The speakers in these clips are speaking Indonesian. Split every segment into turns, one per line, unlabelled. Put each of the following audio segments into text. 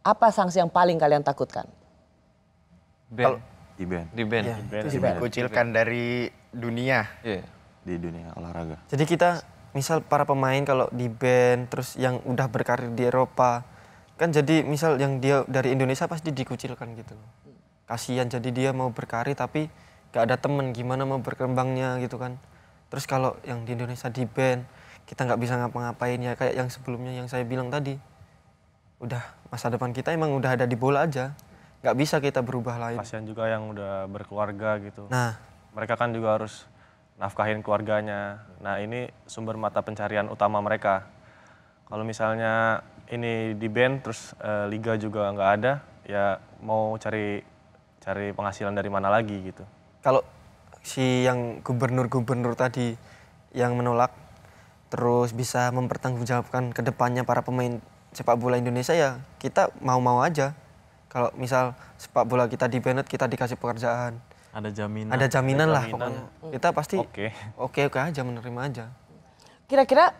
Apa sanksi yang paling kalian takutkan?
Kalau di band. Di band. Ya, di band. Dikucilkan dari dunia.
Yeah. Di dunia olahraga. Jadi
kita misal para pemain kalau di band terus yang udah berkarir di Eropa kan jadi misal yang dia dari Indonesia pasti dikucilkan gitu loh. Kasihan jadi dia mau berkarir tapi gak ada temen gimana mau berkembangnya gitu kan. Terus kalau yang di Indonesia di band kita nggak bisa ngapa-ngapain ya kayak yang sebelumnya yang saya bilang tadi udah masa depan kita emang udah ada di bola aja nggak bisa kita berubah lain
pasien juga yang udah berkeluarga gitu nah mereka kan juga harus nafkahin keluarganya nah ini sumber mata pencarian utama mereka kalau misalnya ini di band terus e, liga juga nggak ada ya mau cari cari penghasilan dari mana lagi gitu
kalau si yang gubernur-gubernur tadi yang menolak terus bisa mempertanggungjawabkan kedepannya para pemain sepak bola Indonesia ya kita mau-mau aja. Kalau misal sepak bola kita di Bennett kita dikasih pekerjaan. Ada jaminan. Ada jaminan, ada jaminan lah jaminan. pokoknya. Kita pasti oke okay. oke okay, aja menerima aja.
Kira-kira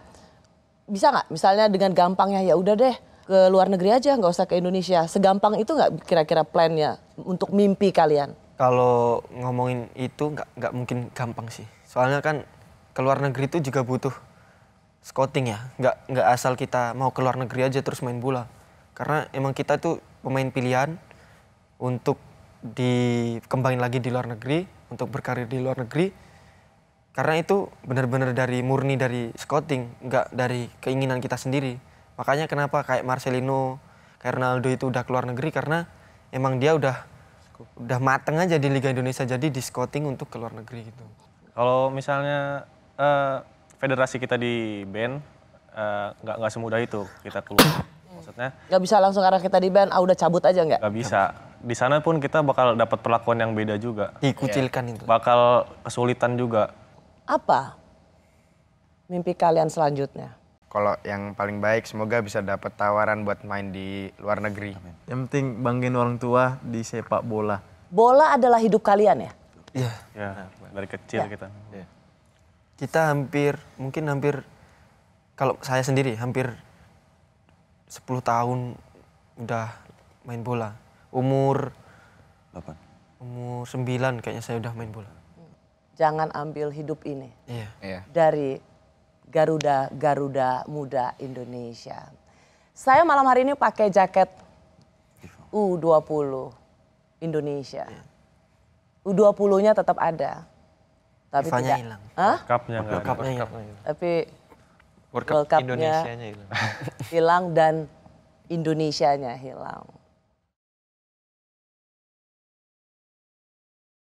bisa nggak misalnya dengan gampangnya ya udah deh ke luar negeri aja nggak usah ke Indonesia. Segampang itu nggak kira-kira plannya untuk mimpi kalian?
Kalau ngomongin itu nggak nggak mungkin gampang sih. Soalnya kan ke luar negeri itu juga butuh scouting ya, nggak nggak asal kita mau keluar negeri aja terus main bola. Karena emang kita tuh pemain pilihan untuk dikembangin lagi di luar negeri, untuk berkarir di luar negeri. Karena itu benar-benar dari murni dari scouting, nggak dari keinginan kita sendiri. Makanya kenapa kayak Marcelino, kayak Ronaldo itu udah keluar negeri karena emang dia udah udah mateng aja di Liga Indonesia jadi di scouting untuk keluar negeri gitu.
Kalau misalnya uh, federasi kita di band eh, nggak uh, nggak semudah itu kita keluar. Maksudnya
nggak bisa langsung karena kita di band, ah udah cabut aja nggak? Nggak
bisa. Di sana pun kita bakal dapat perlakuan yang beda juga. Dikucilkan ya. itu. Bakal kesulitan juga.
Apa mimpi kalian selanjutnya?
Kalau yang paling baik semoga bisa dapat tawaran buat main di luar negeri. Amin. Yang penting banggain orang tua di sepak bola.
Bola adalah hidup kalian ya?
Iya. ya, Dari kecil ya. kita. ya
kita hampir mungkin
hampir kalau saya sendiri hampir 10 tahun udah main bola. Umur 8. Umur 9 kayaknya saya udah main bola.
Jangan ambil hidup ini. Iya. iya. Dari Garuda Garuda Muda Indonesia. Saya malam hari ini pakai jaket U20 Indonesia. Iya. U20-nya tetap ada tapi Fifanya tidak. hilang. Hah?
Cupnya World Cup-nya hilang. Tapi World Cup, World Cup Indonesia-nya hilang.
hilang dan Indonesia nya hilang.